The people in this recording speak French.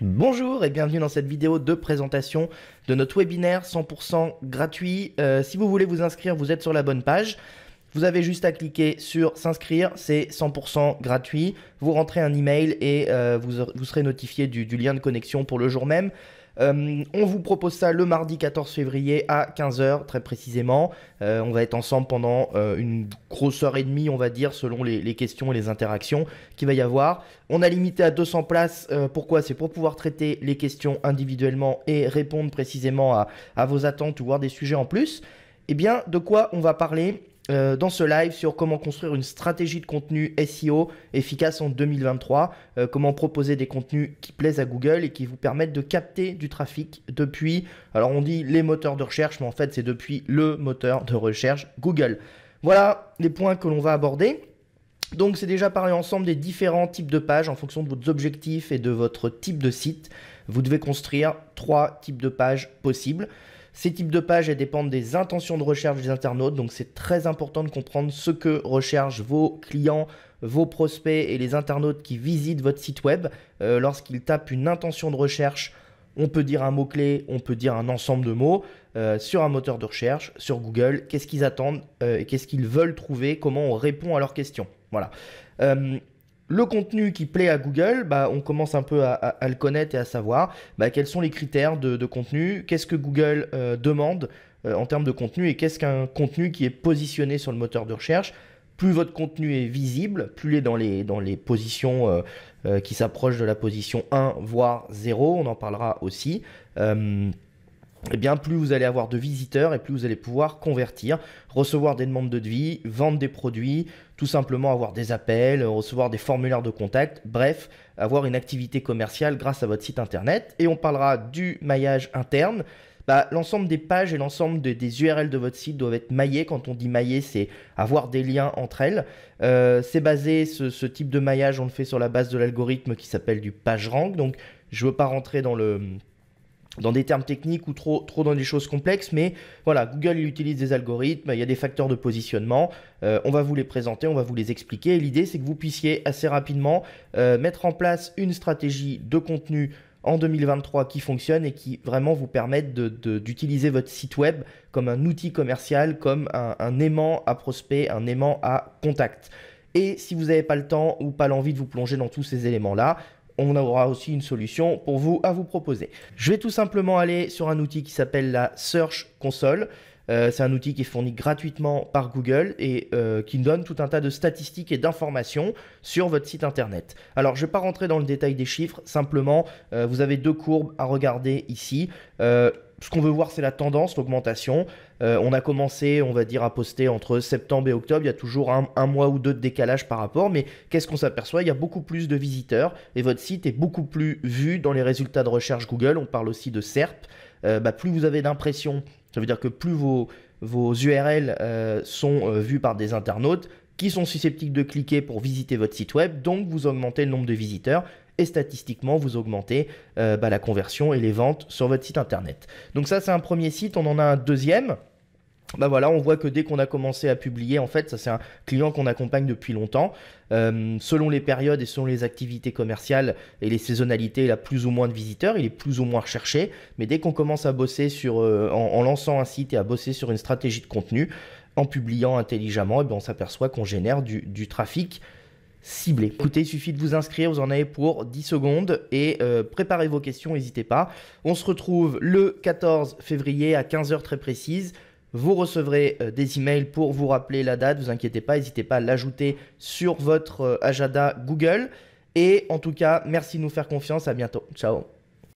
Bonjour et bienvenue dans cette vidéo de présentation de notre webinaire 100% gratuit. Euh, si vous voulez vous inscrire, vous êtes sur la bonne page. Vous avez juste à cliquer sur s'inscrire, c'est 100% gratuit. Vous rentrez un email et euh, vous, serez notifié du lien de connexion pour le jour même. Euh, on vous propose ça le mardi 14 février à 15h très précisément. Euh, on va être ensemble pendant euh, une grosse heure et demie, on va dire, selon les, questions et les interactions qu'il va y avoir. On a limité à 200 places. pourquoi C'est pour pouvoir traiter les questions individuellement et répondre précisément à, à vos attentes ou voir des sujets en plus. Eh bien, de quoi on va parler euh, dans ce live sur comment construire une stratégie de contenu SEO efficace en 2023, euh, comment proposer des contenus qui plaisent à Google et qui vous permettent de capter du trafic depuis, alors on dit les moteurs de recherche, mais en fait c'est depuis le moteur de recherche Google. Voilà les points que l'on va aborder. Donc c'est déjà parlé ensemble des différents types de pages en fonction de vos objectifs et de votre type de site. Vous devez construire trois types de pages possibles. Ces types de pages, dépendent des intentions de recherche des internautes, donc c'est très important de comprendre ce que recherchent vos clients, vos prospects et les internautes qui visitent votre site web. Euh, lorsqu'ils tapent une intention de recherche, on peut dire un mot-clé, on peut dire un ensemble de mots euh, sur un moteur de recherche, sur Google, qu'est-ce qu'ils attendent, euh, et qu'est-ce qu'ils veulent trouver, comment on répond à leurs questions. Voilà le contenu qui plaît à Google, bah, on commence un peu à, le connaître et à savoir bah, quels sont les critères de, contenu, qu'est-ce que Google euh, demande euh, en termes de contenu et qu'est-ce qu'un contenu qui est positionné sur le moteur de recherche. Plus votre contenu est visible, plus il est dans les, dans les positions euh, qui s'approchent de la position 1, voire 0, on en parlera aussi eh bien plus vous allez avoir de visiteurs et plus vous allez pouvoir convertir, recevoir des demandes de devis, vendre des produits, tout simplement avoir des appels, recevoir des formulaires de contact, bref, avoir une activité commerciale grâce à votre site internet. Et on parlera du maillage interne. Bah, l'ensemble des pages et l'ensemble des URL de votre site doivent être maillés. Quand on dit mailler, c'est avoir des liens entre elles. Euh, c'est basé, ce, ce, type de maillage, on le fait sur la base de l'algorithme qui s'appelle du PageRank. Donc, je ne veux pas rentrer dans le dans des termes techniques ou trop, trop dans des choses complexes, mais voilà, Google il utilise des algorithmes, il y a des facteurs de positionnement, euh, on va vous les présenter, on va vous les expliquer, l'idée c'est que vous puissiez assez rapidement euh, mettre en place une stratégie de contenu en 2023 qui fonctionne et qui vraiment vous permette d'utiliser votre site web comme un outil commercial, comme un, un aimant à prospect, un aimant à contact. Et si vous n'avez pas le temps ou pas l'envie de vous plonger dans tous ces éléments-là, on aura aussi une solution pour vous à vous proposer. Je vais tout simplement aller sur un outil qui s'appelle la Search Console. Euh, c'est un outil qui est fourni gratuitement par Google et euh, qui donne tout un tas de statistiques et d'informations sur votre site internet. Alors, je ne vais pas rentrer dans le détail des chiffres, simplement, euh, vous avez deux courbes à regarder ici ce qu'on veut voir, c'est la tendance, l'augmentation. Euh, on a commencé, on va dire, à poster entre septembre et octobre. Il y a toujours un, mois ou deux de décalage par rapport. Mais qu'est-ce qu'on s'aperçoit Il y a beaucoup plus de visiteurs et votre site est beaucoup plus vu dans les résultats de recherche Google. On parle aussi de SERP. Euh, bah, plus vous avez d'impression, ça veut dire que plus vos, vos URL euh, sont vues par des internautes qui sont susceptibles de cliquer pour visiter votre site web. Donc, vous augmentez le nombre de visiteurs et statistiquement vous augmentez euh, bah, la conversion et les ventes sur votre site internet. Donc ça c'est un premier site, on en a un deuxième. Bah voilà, on voit que dès qu'on a commencé à publier, en fait, ça c'est un client qu'on accompagne depuis longtemps. Euh, selon les périodes et selon les activités commerciales et les saisonnalités, il a plus ou moins de visiteurs, il est plus ou moins recherché. Mais dès qu'on commence à bosser sur, euh, en, lançant un site et à bosser sur une stratégie de contenu, en publiant intelligemment, et eh ben, on s'aperçoit qu'on génère du, du trafic Ciblé. Écoutez, il suffit de vous inscrire, vous en avez pour 10 secondes et euh, préparez vos questions, n'hésitez pas. On se retrouve le 14 février à 15h très précise. Vous recevrez euh, des emails pour vous rappeler la date, vous inquiétez pas, n'hésitez pas à l'ajouter sur votre euh, agenda Google. Et en tout cas, merci de nous faire confiance, à bientôt. Ciao